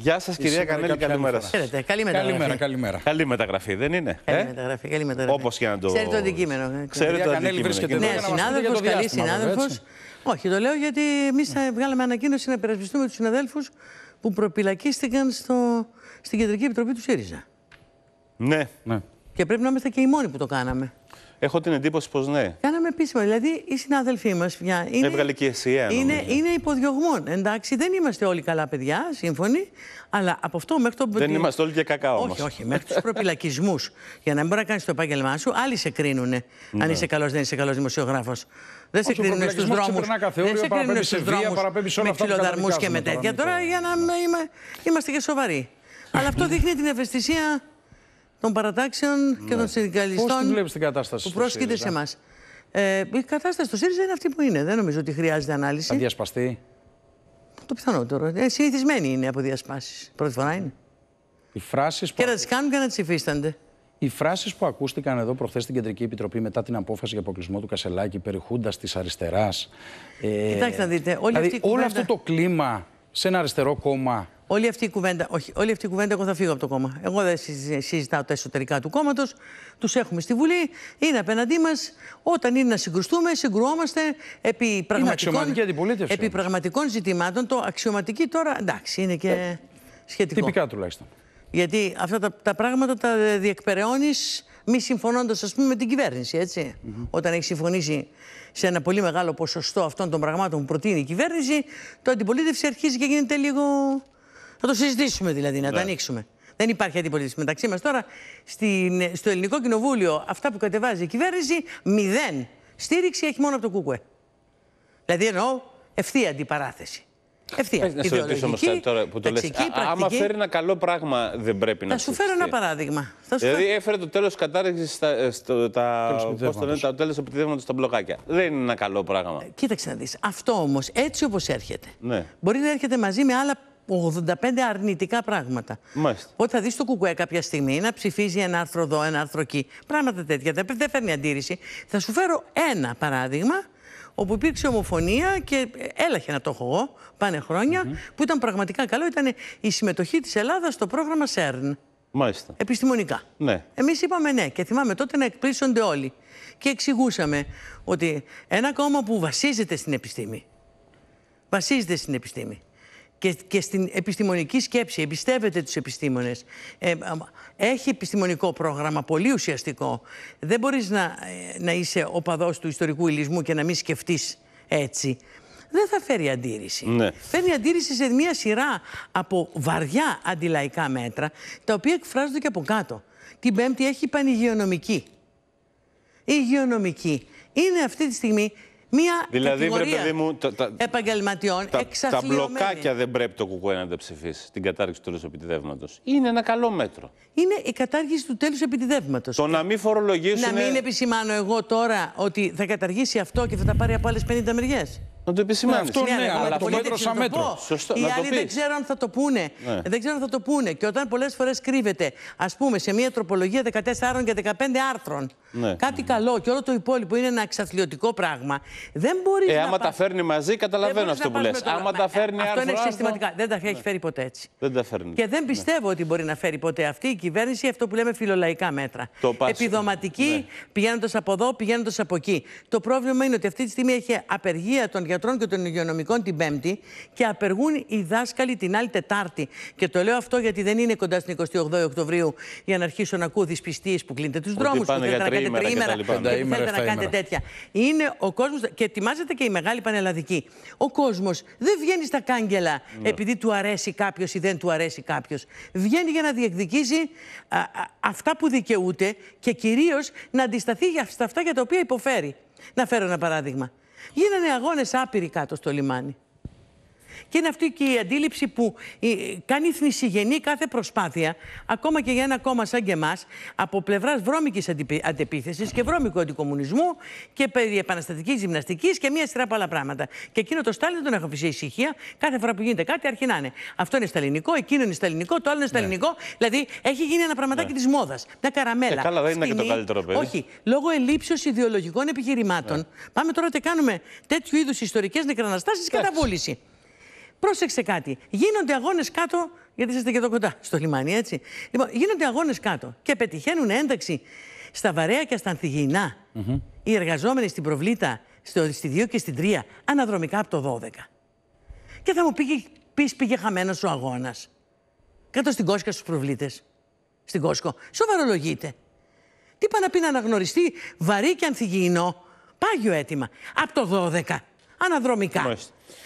Γεια σας, κυρία Κανέλη. Καλημέρα σα. Καλή μεταγραφή. Καλημέρα, καλημέρα. Καλή μεταγραφή, δεν είναι. Ε? Καλή μεταγραφή. Καλή μεταγραφή. Όπως και να το. Ξέρει το αντικείμενο. Ε, Ξέρει το αντικείμενο. ναι, συνάδελφο, καλή συνάδελφος. Όχι, το λέω γιατί εμείς βγάλαμε ανακοίνωση να υπερασπιστούμε τους συναδέλφους που προπυλακίστηκαν στο, στην Κεντρική Επιτροπή του ΣΥΡΙΖΑ. Ναι. ναι. Και πρέπει να είμαστε και οι μόνοι που το κάναμε. Έχω την εντύπωση πως ναι επίσημα. Δηλαδή, οι συνάδελφοί μας πια. Είναι, Έβγαλε και εσύ, είναι, είναι υποδιωγμών. Εντάξει, δεν είμαστε όλοι καλά παιδιά, σύμφωνοι. Αλλά από αυτό μέχρι το. Δεν είμαστε όλοι και κακά όμως. Όχι, όχι. Μέχρι τους προπυλακισμούς. για να μην μπορεί να κάνεις το επάγγελμά σου, άλλοι σε κρίνουνε. Ναι. Αν είσαι καλός, δεν είσαι καλός δημοσιογράφος. Δεν σε κρίνουν στους δρόμους. Δεν σε κρίνουν στου δρόμου. Με ξυλοδαρμού και με τέτοια. Τώρα για να ναι. είμαστε και σοβαροί. Αλλά αυτό δείχνει την ευαισθησία των παρατάξεων και ναι. των συνδικαλιστών Πώς την την κατάσταση που πρόσκειται σε εμάς. Ε, η κατάσταση του ΣΥΡΙΖΑ είναι αυτή που είναι. Δεν νομίζω ότι χρειάζεται ανάλυση. Θα διασπαστεί. Το πιθανότερο. Ε. ε, συνηθισμένοι είναι από διασπάσεις. Πρώτη φορά είναι. Οι φράσεις που... Και να τις κάνουν και να τις υφίστανται. Οι φράσεις που ακούστηκαν εδώ προχθές στην Κεντρική Επιτροπή μετά την απόφαση για αποκλεισμό του Κασελάκη περί της αριστεράς. Ε, Κοιτάξτε να δείτε. Όλη δηλαδή αυτή όλο αυτό το κλίμα σε ένα αριστερό κόμμα Όλη αυτή, η κουβέντα, όχι, όλη αυτή η κουβέντα, εγώ θα φύγω από το κόμμα. Εγώ δεν συζητάω τα εσωτερικά του κόμματος. Τους έχουμε στη Βουλή, είναι απέναντί μας. Όταν είναι να συγκρουστούμε, συγκρουόμαστε επί πραγματικών, επί πραγματικών ζητημάτων. Το αξιωματική τώρα εντάξει, είναι και ε, σχετικό. Τυπικά τουλάχιστον. Γιατί αυτά τα, τα πράγματα τα διεκπεραιώνεις μη συμφωνώντας, ας πούμε, με την κυβέρνηση. Έτσι. Mm -hmm. Όταν έχεις συμφωνήσει σε ένα πολύ μεγάλο ποσοστό αυτών των πραγμάτων που προτείνει η κυβέρνηση, το αντιπολίτευση αρχίζει και γίνεται λίγο θα το συζητήσουμε δηλαδή, να ναι. το ανοίξουμε. Δεν υπάρχει αντιπολίτευση μεταξύ μας τώρα. Στην, στο Ελληνικό Κοινοβούλιο, αυτά που κατεβάζει η κυβέρνηση, μηδέν στήριξη έχει μόνο από το κούκουε. Δηλαδή εννοώ ευθεία αντιπαράθεση. Ευθεία. Να σε ρωτήσω όμως τώρα που το λες. Άμα φέρει ένα καλό πράγμα, δεν πρέπει να. Θα σου φέρω ένα παράδειγμα. δηλαδή, έφερε το τέλος κατάρρευσης στα, ε, Πώς το λένε, τα τέλος στα μπλοκάκια. Δεν είναι ένα καλό πράγμα. Ε, κοίταξε να δεις. Αυτό όμως, έτσι όπως έρχεται, ναι. μπορεί να έρχεται μαζί με άλλα 85 αρνητικά πράγματα. Μάλιστα. Ότι θα δεις το κουκουέ κάποια στιγμή να ψηφίζει ένα άρθρο εδώ, ένα άρθρο εκεί. Πράγματα τέτοια. Δεν φέρνει αντίρρηση. Θα σου φέρω ένα παράδειγμα όπου υπήρξε ομοφωνία και ε, έλαχε να το έχω εγώ πάνε που ήταν πραγματικά καλό, ήταν η συμμετοχή της Ελλάδας στο πρόγραμμα ΣΕΡΝ. Μάλιστα. Επιστημονικά. Ναι. Εμείς είπαμε ναι και θυμάμαι τότε να εκπλήσονται όλοι. Και εξηγούσαμε ότι ένα κόμμα που βασίζεται στην επιστήμη. Βασίζεται στην επιστήμη και, στην επιστημονική σκέψη, εμπιστεύεται τους επιστήμονες. Ε, έχει επιστημονικό πρόγραμμα, πολύ ουσιαστικό. Δεν μπορείς να, ε, να είσαι οπαδός του ιστορικού υλισμού και να μην σκεφτείς έτσι δεν θα φέρει αντίρρηση. Φέρει ναι. Φέρνει αντίρρηση σε μια σειρά από βαριά αντιλαϊκά μέτρα, τα οποία εκφράζονται και από κάτω. Την Πέμπτη έχει πανηγειονομική. Η υγειονομική είναι αυτή τη στιγμή Μία δηλαδή, κατηγορία μου, τα, επαγγελματιών τα, τα μπλοκάκια δεν πρέπει το κουκουέ να τα ψηφίσει, την κατάργηση του τέλους επιτιδεύματος. Είναι ένα καλό μέτρο. Είναι η κατάργηση του τέλους επιτιδεύματος. Το να μην φορολογήσουν. Να μην επισημάνω εγώ τώρα ότι θα καταργήσει αυτό και θα τα πάρει από άλλες 50 μεριές. Να το επισημάνω. Αυτό ναι, ναι αλλά το μέτρο σαν μέτρο. Σωστό, Οι να άλλοι το δεν ξέρω αν θα το πούνε. Ναι. Δεν ξέρω αν θα το πούνε. Και όταν πολλές φορές κρύβεται, ας πούμε, σε μια τροπολογία 14 και 15 άρθρων ναι. κάτι καλό και όλο το υπόλοιπο είναι ένα εξαθλιωτικό πράγμα, δεν μπορείς ε, να. Άμα πας... τα φέρνει μαζί, καταλαβαίνω αυτό που λε. Άμα τα φέρνει Αυτό είναι συστηματικά. Δεν τα έχει φέρει ποτέ έτσι. Δεν τα φέρνει. Και δεν ναι. πιστεύω ότι μπορεί να φέρει ποτέ αυτή η κυβέρνηση αυτό που λέμε φιλολαϊκά μέτρα. Επιδοματική, ναι. πηγαίνοντας από εδώ, πηγαίνοντας από εκεί. Το πρόβλημα είναι ότι αυτή τη στιγμή έχει απεργία των γιατρών και των υγειονομικών την Πέμπτη και απεργούν οι δάσκαλοι την άλλη Τετάρτη. Και το λέω αυτό γιατί δεν είναι κοντά στην 28 Οκτωβρίου για να αρχίσω να ακούω δυσπιστίες που κλείνετε τους δρόμου, κάνετε τριήμερα, θέλετε να κάνετε τέτοια. Είναι ο κόσμος, Και ετοιμάζεται και η μεγάλη πανελλαδική. Ο κόσμος δεν βγαίνει στα κάγκελα ναι. επειδή του αρέσει κάποιος ή δεν του αρέσει κάποιος. Βγαίνει για να διεκδικήσει αυτά που δικαιούται και κυρίως να αντισταθεί για αυτά για τα οποία υποφέρει. Να φέρω ένα παράδειγμα. Γίνανε αγώνες άπειροι κάτω στο λιμάνι. Και είναι αυτή και η αντίληψη που ε, κάνει θνησιγενή κάθε προσπάθεια, ακόμα και για ένα κόμμα σαν και εμάς, από πλευράς βρώμικης αντεπίθεσης και βρώμικου αντικομουνισμού και περί επαναστατικής γυμναστικής και μία σειρά από άλλα πράγματα. Και εκείνο το Στάλιν τον έχω αφήσει ησυχία. Κάθε φορά που γίνεται κάτι, αρχινάνε. Αυτό είναι σταλινικό, εκείνο είναι σταλινικό, το άλλο είναι ναι. σταλινικό. Ναι. Δηλαδή έχει γίνει ένα πραγματάκι ναι. της μόδας. Μια καραμέλα. Ε, καλά, δεν είναι και το καλύτερο παιδί. Όχι. Λόγω ελήψεω ιδεολογικών επιχειρημάτων, ναι. πάμε τώρα και κάνουμε τέτοιου είδους ιστορικές νεκραναστάσεις κατά βούληση πρόσεξε κάτι. Γίνονται αγώνες κάτω, γιατί είστε και εδώ κοντά στο λιμάνι, έτσι. Λοιπόν, γίνονται αγώνες κάτω και πετυχαίνουν ένταξη στα βαρέα και στα ανθυγιεινά. mm -hmm. οι εργαζόμενοι στην προβλήτα, στο, στη 2 και στην 3, αναδρομικά από το 12. Και θα μου πήγε, πεις πήγε χαμένος ο αγώνας. Κάτω στην Κόσκα στους προβλήτες. Στην Κόσκο. Σοβαρολογείται. Τι πάει να πει να αναγνωριστεί βαρύ και ανθυγιεινό Πάγιο αίτημα. Από το 12 αναδρομικά.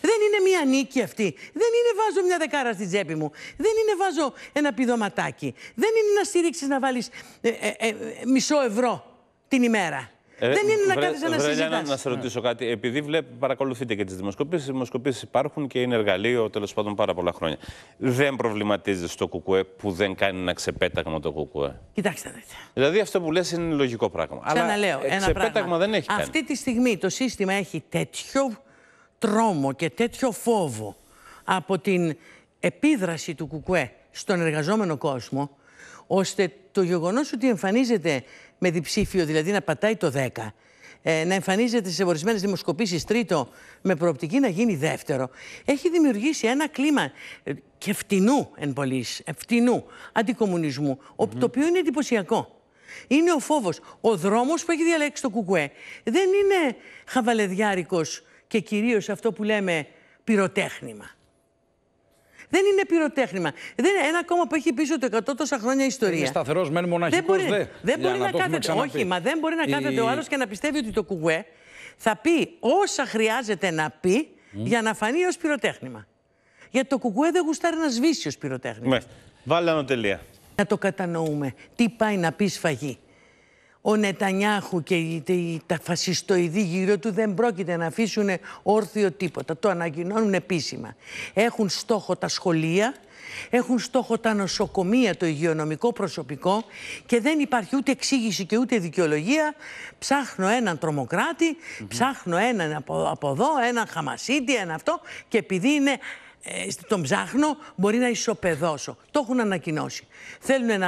Δεν είναι μία νίκη αυτή. Δεν είναι βάζω μια δεκάρα στη τσέπη μου. Δεν είναι βάζω ένα πηδωματάκι. Δεν είναι να στηρίξεις να βάλεις ε, ε, ε, μισό ευρώ την ημέρα. Ε, δεν είναι να κάνει να βρε, συζητάς. Να, να σε ναι. ρωτήσω κάτι. Επειδή βλέπ, παρακολουθείτε και τις δημοσκοπήσεις, οι δημοσκοπήσεις υπάρχουν και είναι εργαλείο τέλος πάντων πάρα πολλά χρόνια. Δεν προβληματίζει το κουκουέ που δεν κάνει ένα ξεπέταγμα το κουκουέ. Κοιτάξτε, δείτε. Δηλαδή αυτό που λες είναι λογικό πράγμα. Ξαναλέω. Αλλά ένα ξεπέταγμα δεν έχει κάνει. Αυτή τη στιγμή το σύστημα έχει τέτοιο τρόμο και τέτοιο φόβο από την επίδραση του κουκουέ στον εργαζόμενο κόσμο, ώστε το γεγονός ότι εμφανίζεται με διψήφιο, δηλαδή να πατάει το 10 ε, να εμφανίζεται σε ορισμένες δημοσκοπήσεις τρίτο, με προοπτική να γίνει δεύτερο, έχει δημιουργήσει ένα κλίμα ε, και φτηνού εν πωλής, ε, φτηνού αντικομουνισμού, mm-hmm. το οποίο είναι εντυπωσιακό. Είναι ο φόβος. Ο δρόμος που έχει διαλέξει το Κουκουέ δεν είναι χαβαλεδιάρικος και κυρίως αυτό που λέμε πυροτέχνημα. Δεν είναι πυροτέχνημα. Δεν είναι ένα κόμμα που έχει πίσω το 100 τόσα χρόνια ιστορία. Είναι σταθερός μένει μοναχικό. Δεν μπορεί, δεν μπορεί να, κάθεται. Όχι, μα δεν μπορεί να κάθεται ο άλλος και να πιστεύει ότι το κουγουέ θα πει όσα χρειάζεται να πει για να φανεί ως πυροτέχνημα. Γιατί το κουκουέ δεν γουστάρει να σβήσει ω πυροτέχνημα. Βάλε ένα τελεία. Να το κατανοούμε. Τι πάει να πει σφαγή ο Νετανιάχου και τα φασιστοειδή γύρω του δεν πρόκειται να αφήσουν όρθιο τίποτα. Το ανακοινώνουν επίσημα. Έχουν στόχο τα σχολεία, έχουν στόχο τα νοσοκομεία, το υγειονομικό προσωπικό και δεν υπάρχει ούτε εξήγηση και ούτε δικαιολογία. Ψάχνω έναν τρομοκράτη, ψάχνω έναν από, από εδώ, έναν χαμασίτη, ένα αυτό και επειδή είναι ε, τον ψάχνω, μπορεί να ισοπεδώσω. Το έχουν ανακοινώσει. Θέλουν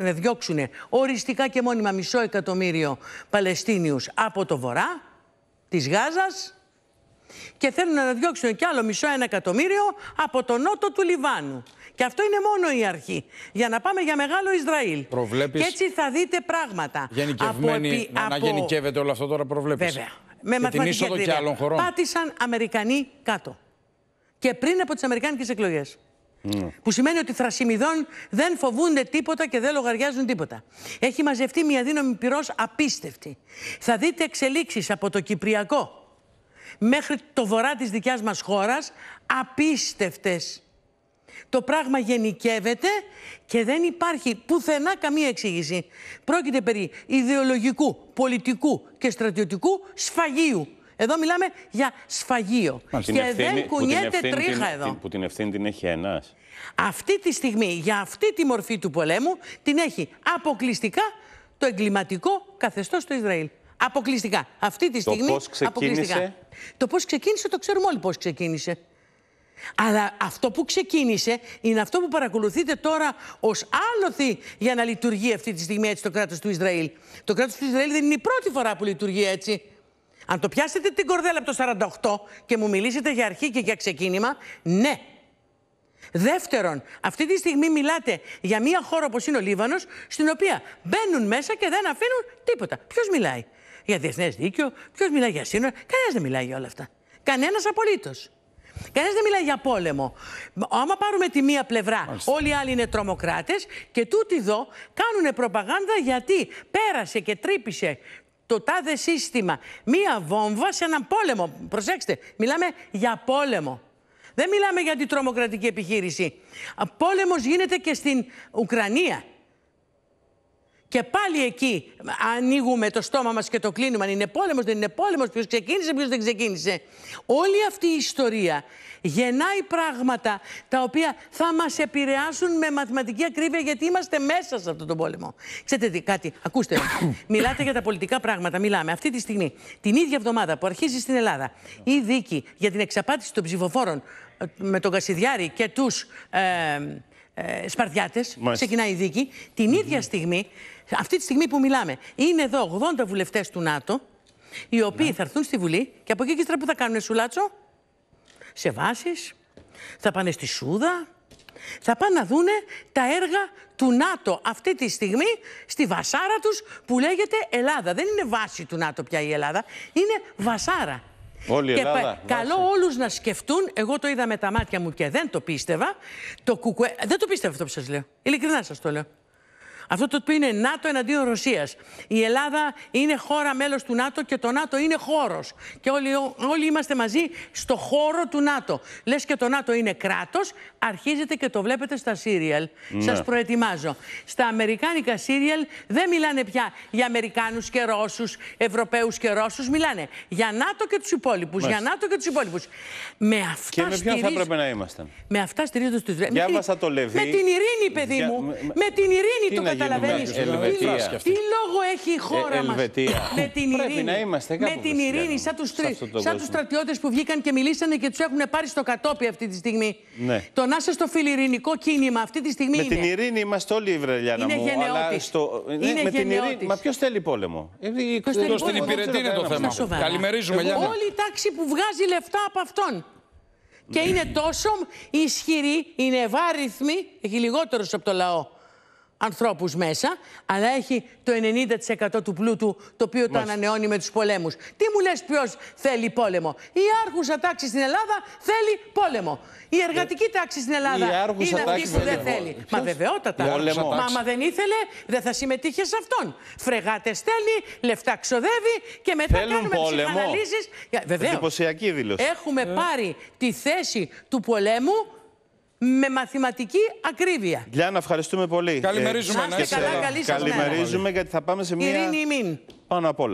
να διώξουν οριστικά και μόνιμα μισό εκατομμύριο Παλαιστίνιους από το βορρά της Γάζας και θέλουν να διώξουν κι άλλο μισό ένα εκατομμύριο από το νότο του Λιβάνου. Και αυτό είναι μόνο η αρχή. Για να πάμε για μεγάλο Ισραήλ. Προβλέπεις... Και έτσι θα δείτε πράγματα. Γενικευμένη, να, γενικεύεται όλο αυτό τώρα προβλέπεις. Βέβαια. Με την και Πάτησαν Αμερικανοί κάτω και πριν από τις Αμερικάνικες εκλογές. Ναι. Που σημαίνει ότι θρασιμιδών δεν φοβούνται τίποτα και δεν λογαριάζουν τίποτα. Έχει μαζευτεί μια δύναμη πυρός απίστευτη. Θα δείτε εξελίξεις από το Κυπριακό μέχρι το βορρά της δικιάς μας χώρας απίστευτες. Το πράγμα γενικεύεται και δεν υπάρχει πουθενά καμία εξήγηση. Πρόκειται περί ιδεολογικού, πολιτικού και στρατιωτικού σφαγίου. Εδώ μιλάμε για σφαγείο. Μάλιστα. Και δεν κουνιέται τρίχα εδώ. Που την ευθύνη την έχει ένας. Αυτή τη στιγμή, για αυτή τη μορφή του πολέμου, την έχει αποκλειστικά το εγκληματικό καθεστώς του Ισραήλ. Αποκλειστικά. Αυτή τη στιγμή. Το ξεκίνησε. Το πώς ξεκίνησε το ξέρουμε όλοι πώς ξεκίνησε. Αλλά αυτό που ξεκίνησε είναι αυτό που παρακολουθείτε τώρα ως άλοθη για να λειτουργεί αυτή τη στιγμή έτσι το κράτος του Ισραήλ. Το κράτος του Ισραήλ δεν είναι η πρώτη φορά που λειτουργεί έτσι. Αν το πιάσετε την κορδέλα από το 48 και μου μιλήσετε για αρχή και για ξεκίνημα, ναι. Δεύτερον, αυτή τη στιγμή μιλάτε για μια χώρα όπως είναι ο Λίβανος, στην οποία μπαίνουν μέσα και δεν αφήνουν τίποτα. Ποιος μιλάει για διεθνές δίκαιο, ποιος μιλάει για σύνορα, κανένας δεν μιλάει για όλα αυτά. Κανένας απολύτως. Κανένας δεν μιλάει για πόλεμο. Άμα πάρουμε τη μία πλευρά, όλοι οι άλλοι είναι τρομοκράτες και τούτοι εδώ κάνουν προπαγάνδα γιατί πέρασε και τρύπησε το τάδε σύστημα. Μία βόμβα σε έναν πόλεμο. Προσέξτε, μιλάμε για πόλεμο. Δεν μιλάμε για την τρομοκρατική επιχείρηση. Πόλεμος γίνεται και στην Ουκρανία. Και πάλι εκεί ανοίγουμε το στόμα μας και το κλείνουμε. Αν είναι πόλεμος, δεν είναι πόλεμος, ποιος ξεκίνησε, ποιος δεν ξεκίνησε. Όλη αυτή η ιστορία γεννάει πράγματα τα οποία θα μας επηρεάσουν με μαθηματική ακρίβεια γιατί είμαστε μέσα σε αυτόν τον πόλεμο. Ξέρετε τι, κάτι, ακούστε. Μιλάτε για τα πολιτικά πράγματα. Μιλάμε αυτή τη στιγμή, την ίδια εβδομάδα που αρχίζει στην Ελλάδα η δίκη για την εξαπάτηση των ψηφοφόρων ε, με τον Κασιδιάρη και τους. Ε, ε, Ξεκινάει η δίκη. Την ίδια στιγμή, αυτή τη στιγμή που μιλάμε, είναι εδώ 80 βουλευτές του ΝΑΤΟ, οι οποίοι ναι. θα έρθουν στη Βουλή και από εκεί και ύστερα που θα κάνουν σουλάτσο. Σε βάσεις, θα πάνε στη Σούδα, θα πάνε να δούνε τα έργα του ΝΑΤΟ αυτή τη στιγμή στη βασάρα τους που λέγεται Ελλάδα. Δεν είναι βάση του ΝΑΤΟ πια η Ελλάδα, είναι βασάρα. Και καλό όλους να σκεφτούν. Εγώ το είδα με τα μάτια μου και δεν το πίστευα. Το κουκουέ... Δεν το πίστευα αυτό που σας λέω. Ειλικρινά σας το λέω. Αυτό το οποίο είναι ΝΑΤΟ εναντίον Ρωσίας. Η Ελλάδα είναι χώρα μέλος του ΝΑΤΟ και το ΝΑΤΟ είναι χώρος. Και όλοι, όλοι είμαστε μαζί στο χώρο του ΝΑΤΟ. Λες και το ΝΑΤΟ είναι κράτος, αρχίζετε και το βλέπετε στα σύριαλ. Ναι. Σας προετοιμάζω. Στα αμερικάνικα σύριαλ δεν μιλάνε πια για Αμερικάνους και Ρώσους, Ευρωπαίους και Ρώσους. Μιλάνε για ΝΑΤΟ και τους υπόλοιπους. Για ΝΑΤΟ και τους υπόλοιπους. Με αυτά και με θα έπρεπε να είμαστε. Με αυτά στηρίζονται του Διάβασα το Λεβί. Με την ειρήνη, παιδί μου. Με... την ειρήνη. Τι το καταλαβαίνει. Τι, λόγο έχει η χώρα ε, μας με την ειρήνη. Με την ειρήνη, σαν τους στρατιώτες που βγήκαν και μιλήσανε και τους έχουν πάρει στο κατόπι αυτή τη στιγμή. Ναι. Το να είσαι στο φιλιρινικό κίνημα αυτή τη στιγμή. Με την ειρήνη είμαστε όλοι οι μου. Ναι, με Μα ποιος θέλει πόλεμο. Εδώ στην Υπηρετή είναι το θέμα. Καλημερίζουμε, Όλη η τάξη που βγάζει λεφτά από αυτόν. Και είναι τόσο ισχυρή, είναι ευάριθμη, έχει λιγότερους από το λαό ανθρώπους μέσα, αλλά έχει το 90% του πλούτου το οποίο Μάλιστα. το ανανεώνει με τους πολέμους. Τι μου λες ποιος θέλει πόλεμο. Η άρχουσα τάξη στην Ελλάδα θέλει πόλεμο. Η εργατική ε, τάξη στην Ελλάδα η είναι αυτή που δεν θέλει. Ποιος? Μα βεβαιότατα. Μα άμα δεν ήθελε δεν θα συμμετείχε σε αυτόν. Φρεγάτες στέλνει, λεφτά ξοδεύει και μετά κάνουμε τις αναλύσεις. Βεβαίως. Εντυπωσιακή Έχουμε ε. πάρει τη θέση του πολέμου με μαθηματική ακρίβεια. Γιάννα, ευχαριστούμε πολύ. Καλημερίζουμε. Ε, είστε καλά, καλή σας Καλημερίζουμε γιατί θα πάμε σε μια... Ειρήνη ημίν. Πάνω απ' όλα.